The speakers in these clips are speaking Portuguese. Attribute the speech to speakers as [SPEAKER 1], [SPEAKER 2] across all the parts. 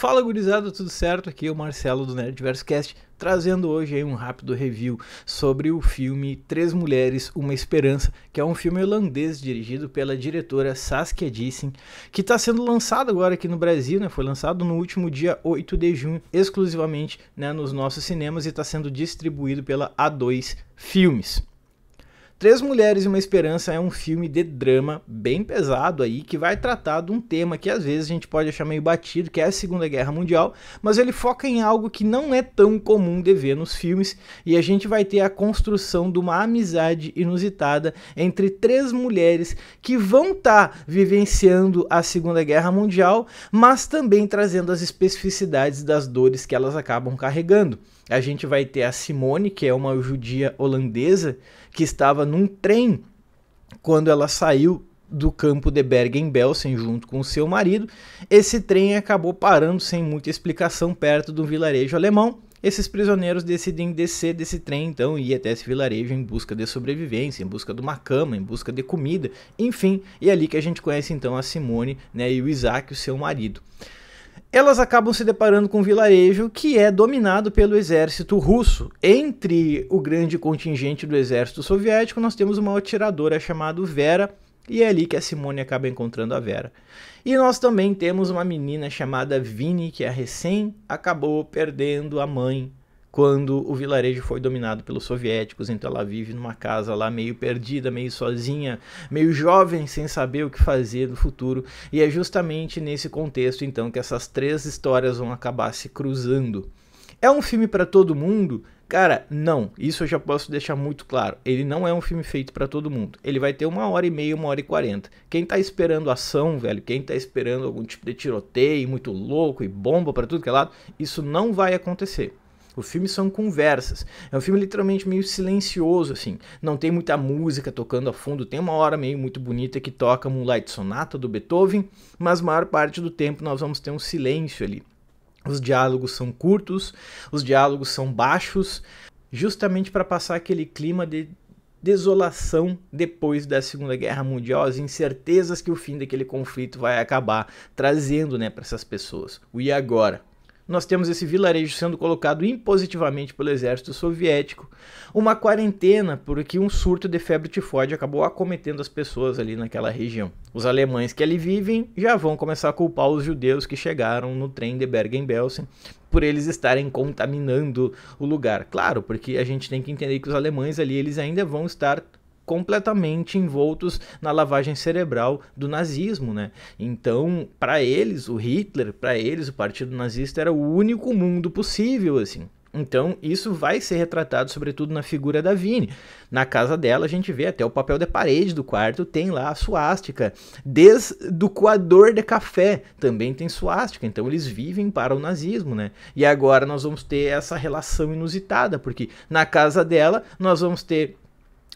[SPEAKER 1] Fala gurizada, tudo certo? Aqui é o Marcelo do Nerdverse Cast, trazendo hoje um rápido review sobre o filme Três Mulheres, Uma Esperança, que é um filme holandês dirigido pela diretora Saskia Dissen, que está sendo lançado agora aqui no Brasil, né? Foi lançado no último dia 8 de junho, exclusivamente né, nos nossos cinemas e está sendo distribuído pela A2 Filmes. Três Mulheres e uma Esperança é um filme de drama bem pesado aí, que vai tratar de um tema que às vezes a gente pode achar meio batido, que é a Segunda Guerra Mundial, mas ele foca em algo que não é tão comum de ver nos filmes, e a gente vai ter a construção de uma amizade inusitada entre três mulheres que vão estar tá vivenciando a Segunda Guerra Mundial, mas também trazendo as especificidades das dores que elas acabam carregando. A gente vai ter a Simone, que é uma judia holandesa que estava num trem quando ela saiu do campo de Bergen-Belsen junto com seu marido. Esse trem acabou parando sem muita explicação perto de um vilarejo alemão. Esses prisioneiros decidem descer desse trem então e ir até esse vilarejo em busca de sobrevivência, em busca de uma cama, em busca de comida, enfim. E é ali que a gente conhece então a Simone né, e o Isaac, o seu marido elas acabam se deparando com um vilarejo que é dominado pelo exército russo. Entre o grande contingente do exército soviético, nós temos uma atiradora chamada Vera, e é ali que a Simone acaba encontrando a Vera. E nós também temos uma menina chamada Vini, que é recém acabou perdendo a mãe quando o vilarejo foi dominado pelos soviéticos. Então ela vive numa casa lá meio perdida, meio sozinha, meio jovem, sem saber o que fazer no futuro. E é justamente nesse contexto então que essas três histórias vão acabar se cruzando. É um filme para todo mundo? Cara, não, isso eu já posso deixar muito claro. Ele não é um filme feito para todo mundo. Ele vai ter uma hora e meia, uma hora e quarenta. Quem tá esperando ação, velho, quem tá esperando algum tipo de tiroteio muito louco e bomba para tudo que é lado, isso não vai acontecer. O filme são conversas. É um filme literalmente meio silencioso, assim. Não tem muita música tocando a fundo. Tem uma hora meio muito bonita que toca Moonlight Sonata do Beethoven, mas maior parte do tempo nós vamos ter um silêncio ali. Os diálogos são curtos, os diálogos são baixos, justamente para passar aquele clima de desolação depois da Segunda Guerra Mundial, as incertezas que o fim daquele conflito vai acabar trazendo né, para essas pessoas. O e agora? nós temos esse vilarejo sendo colocado impositivamente pelo exército soviético, uma quarentena porque um surto de febre tifoide acabou acometendo as pessoas ali naquela região. Os alemães que ali vivem já vão começar a culpar os judeus que chegaram no trem de Bergen-Belsen por eles estarem contaminando o lugar. Claro, porque a gente tem que entender que os alemães ali eles ainda vão estar completamente envoltos na lavagem cerebral do nazismo, né? Então, para eles, o Hitler, para eles, o Partido Nazista era o único mundo possível, assim. Então, isso vai ser retratado sobretudo na figura da Vini. Na casa dela, a gente vê até o papel de parede do quarto, tem lá a suástica. Desde o coador de café também tem suástica. Então, eles vivem para o nazismo, né? E agora nós vamos ter essa relação inusitada, porque na casa dela nós vamos ter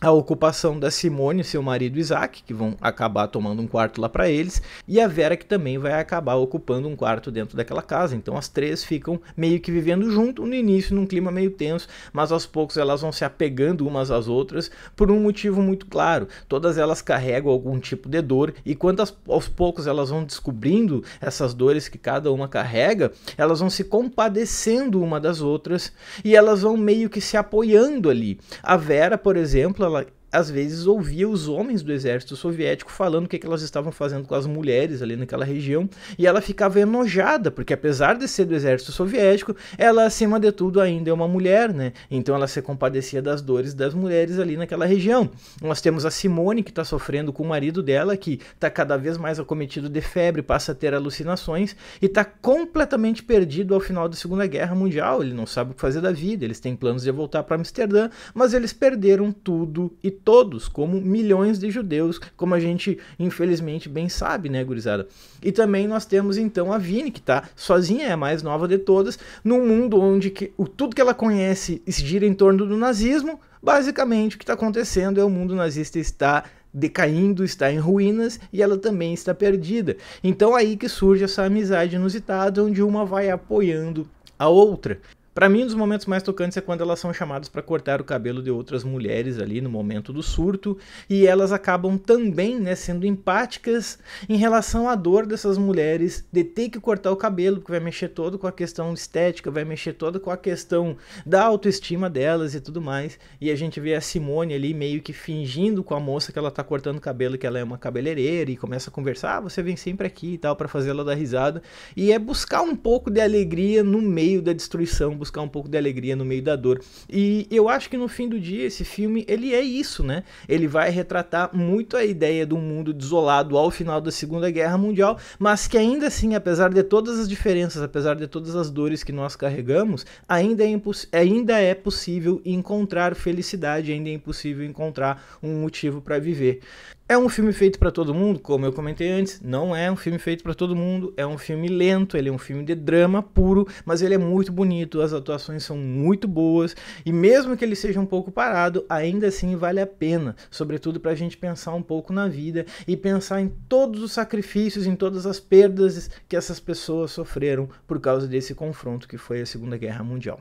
[SPEAKER 1] a ocupação da Simone e seu marido Isaac, que vão acabar tomando um quarto lá para eles, e a Vera que também vai acabar ocupando um quarto dentro daquela casa. Então as três ficam meio que vivendo junto no início, num clima meio tenso, mas aos poucos elas vão se apegando umas às outras por um motivo muito claro. Todas elas carregam algum tipo de dor e quando aos poucos elas vão descobrindo essas dores que cada uma carrega, elas vão se compadecendo uma das outras e elas vão meio que se apoiando ali. A Vera, por exemplo, like às vezes ouvia os homens do exército soviético falando o que, que elas estavam fazendo com as mulheres ali naquela região, e ela ficava enojada, porque apesar de ser do exército soviético, ela acima de tudo ainda é uma mulher, né? Então ela se compadecia das dores das mulheres ali naquela região. Nós temos a Simone que está sofrendo com o marido dela, que está cada vez mais acometido de febre, passa a ter alucinações e está completamente perdido ao final da Segunda Guerra Mundial. Ele não sabe o que fazer da vida, eles têm planos de voltar para Amsterdã, mas eles perderam tudo e todos, como milhões de judeus, como a gente infelizmente bem sabe, né, gurizada? E também nós temos então a Vini, que tá sozinha, é a mais nova de todas, num mundo onde que, o, tudo que ela conhece gira em torno do nazismo. Basicamente, o que está acontecendo é o mundo nazista está decaindo, está em ruínas e ela também está perdida. Então aí que surge essa amizade inusitada onde uma vai apoiando a outra. Para mim, um dos momentos mais tocantes é quando elas são chamadas para cortar o cabelo de outras mulheres ali no momento do surto, e elas acabam também né, sendo empáticas em relação à dor dessas mulheres de ter que cortar o cabelo, porque vai mexer todo com a questão estética, vai mexer todo com a questão da autoestima delas e tudo mais. E a gente vê a Simone ali meio que fingindo com a moça que ela tá cortando o cabelo, que ela é uma cabeleireira, e começa a conversar: ah, você vem sempre aqui e tal, para fazer ela dar risada, e é buscar um pouco de alegria no meio da destruição buscar um pouco de alegria no meio da dor. E eu acho que no fim do dia esse filme ele é isso, né? Ele vai retratar muito a ideia de um mundo desolado ao final da Segunda Guerra Mundial, mas que ainda assim, apesar de todas as diferenças, apesar de todas as dores que nós carregamos, ainda é, ainda é possível encontrar felicidade, ainda é impossível encontrar um motivo para viver. É um filme feito para todo mundo, como eu comentei antes, não é um filme feito para todo mundo, é um filme lento, ele é um filme de drama puro, mas ele é muito bonito, as atuações são muito boas e mesmo que ele seja um pouco parado, ainda assim vale a pena, sobretudo para a gente pensar um pouco na vida e pensar em todos os sacrifícios, em todas as perdas que essas pessoas sofreram por causa desse confronto que foi a Segunda Guerra Mundial.